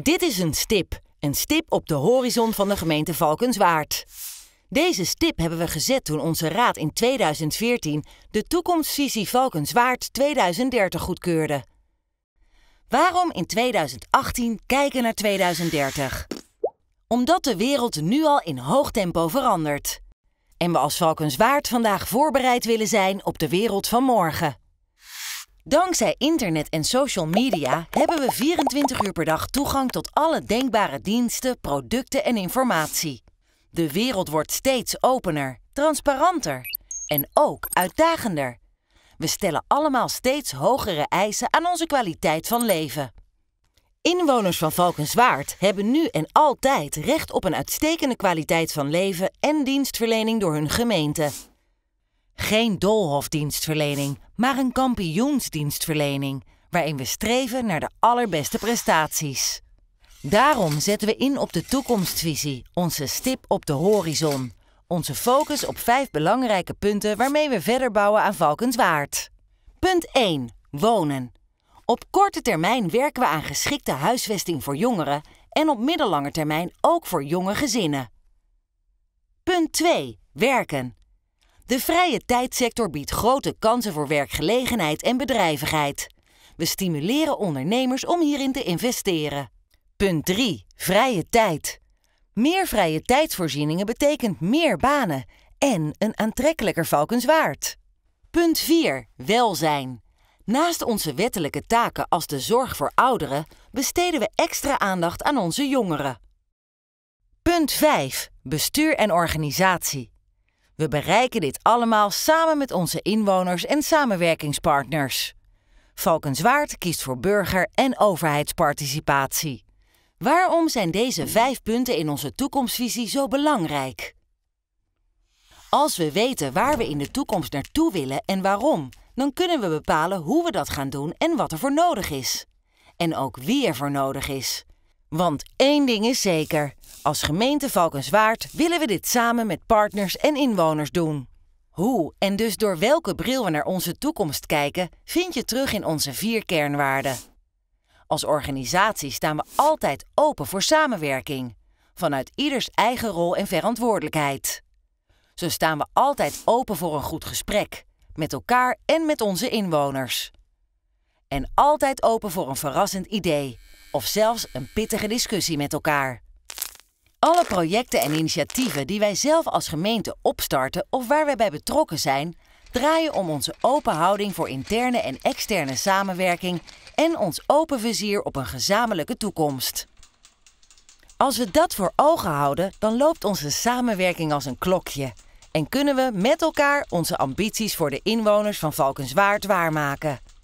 Dit is een stip. Een stip op de horizon van de gemeente Valkenswaard. Deze stip hebben we gezet toen onze raad in 2014 de toekomstvisie Valkenswaard 2030 goedkeurde. Waarom in 2018 kijken naar 2030? Omdat de wereld nu al in hoog tempo verandert. En we als Valkenswaard vandaag voorbereid willen zijn op de wereld van morgen. Dankzij internet en social media hebben we 24 uur per dag toegang tot alle denkbare diensten, producten en informatie. De wereld wordt steeds opener, transparanter en ook uitdagender. We stellen allemaal steeds hogere eisen aan onze kwaliteit van leven. Inwoners van Valkenswaard hebben nu en altijd recht op een uitstekende kwaliteit van leven en dienstverlening door hun gemeente. Geen doolhofdienstverlening, maar een kampioensdienstverlening, waarin we streven naar de allerbeste prestaties. Daarom zetten we in op de toekomstvisie, onze stip op de horizon. Onze focus op vijf belangrijke punten waarmee we verder bouwen aan Valkenswaard. Punt 1. Wonen. Op korte termijn werken we aan geschikte huisvesting voor jongeren en op middellange termijn ook voor jonge gezinnen. Punt 2. Werken. De vrije tijdsector biedt grote kansen voor werkgelegenheid en bedrijvigheid. We stimuleren ondernemers om hierin te investeren. Punt 3. Vrije tijd. Meer vrije tijdsvoorzieningen betekent meer banen en een aantrekkelijker Valkenswaard. Punt 4. Welzijn. Naast onze wettelijke taken als de zorg voor ouderen besteden we extra aandacht aan onze jongeren. Punt 5. Bestuur en organisatie. We bereiken dit allemaal samen met onze inwoners en samenwerkingspartners. Valkenswaard kiest voor burger- en overheidsparticipatie. Waarom zijn deze vijf punten in onze toekomstvisie zo belangrijk? Als we weten waar we in de toekomst naartoe willen en waarom, dan kunnen we bepalen hoe we dat gaan doen en wat er voor nodig is. En ook wie er voor nodig is. Want één ding is zeker: als gemeente Valkenswaard willen we dit samen met partners en inwoners doen. Hoe en dus door welke bril we naar onze toekomst kijken, vind je terug in onze vier kernwaarden. Als organisatie staan we altijd open voor samenwerking, vanuit ieders eigen rol en verantwoordelijkheid. Zo staan we altijd open voor een goed gesprek, met elkaar en met onze inwoners. En altijd open voor een verrassend idee of zelfs een pittige discussie met elkaar. Alle projecten en initiatieven die wij zelf als gemeente opstarten of waar wij bij betrokken zijn, draaien om onze open houding voor interne en externe samenwerking en ons open vizier op een gezamenlijke toekomst. Als we dat voor ogen houden, dan loopt onze samenwerking als een klokje en kunnen we met elkaar onze ambities voor de inwoners van Valkenswaard waarmaken.